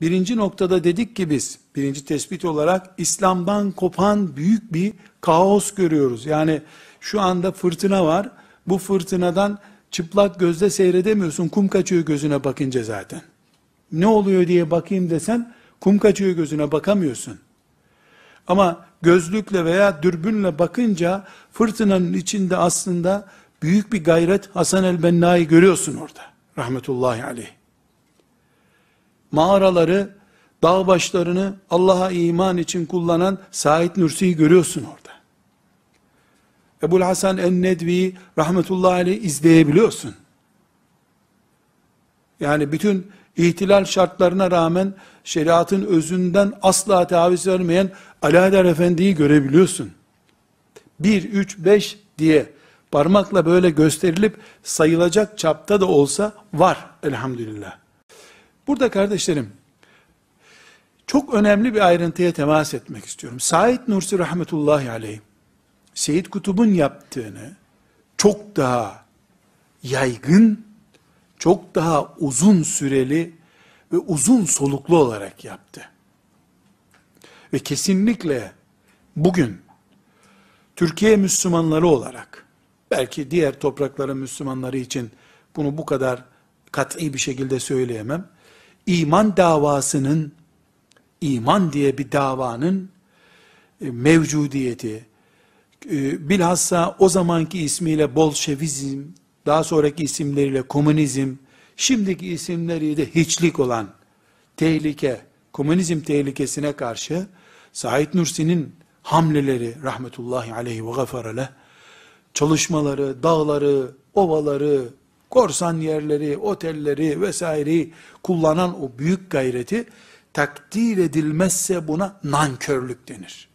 Birinci noktada dedik ki biz, birinci tespit olarak İslam'dan kopan büyük bir kaos görüyoruz. Yani şu anda fırtına var. Bu fırtınadan çıplak gözle seyredemiyorsun. Kum kaçıyor gözüne bakınca zaten. Ne oluyor diye bakayım desen kum kaçıyor gözüne bakamıyorsun. Ama gözlükle veya dürbünle bakınca fırtınanın içinde aslında büyük bir gayret Hasan el-Benna'yı görüyorsun orada. Rahmetullahi aleyh mağaraları, dağ başlarını Allah'a iman için kullanan Said Nursi'yi görüyorsun orada. Ebul Hasan en-Nedvi'yi rahmetullahi aleyh izleyebiliyorsun. Yani bütün ihtilal şartlarına rağmen şeriatın özünden asla taviz vermeyen Alaeddin Efendi'yi görebiliyorsun. 1, 3, 5 diye parmakla böyle gösterilip sayılacak çapta da olsa var elhamdülillah. Burada kardeşlerim, çok önemli bir ayrıntıya temas etmek istiyorum. Said Nursi rahmetullahi aleyh, Seyyid Kutub'un yaptığını çok daha yaygın, çok daha uzun süreli ve uzun soluklu olarak yaptı. Ve kesinlikle bugün Türkiye Müslümanları olarak, belki diğer toprakların Müslümanları için bunu bu kadar kat'i bir şekilde söyleyemem iman davasının, iman diye bir davanın e, mevcudiyeti, e, bilhassa o zamanki ismiyle Bolşevizm, daha sonraki isimleriyle komünizm, şimdiki isimleriyle hiçlik olan tehlike, komünizm tehlikesine karşı Said Nursi'nin hamleleri rahmetullahi aleyhi ve gafarele çalışmaları, dağları, ovaları, korsan yerleri, otelleri vesaireyi kullanan o büyük gayreti takdir edilmezse buna nankörlük denir.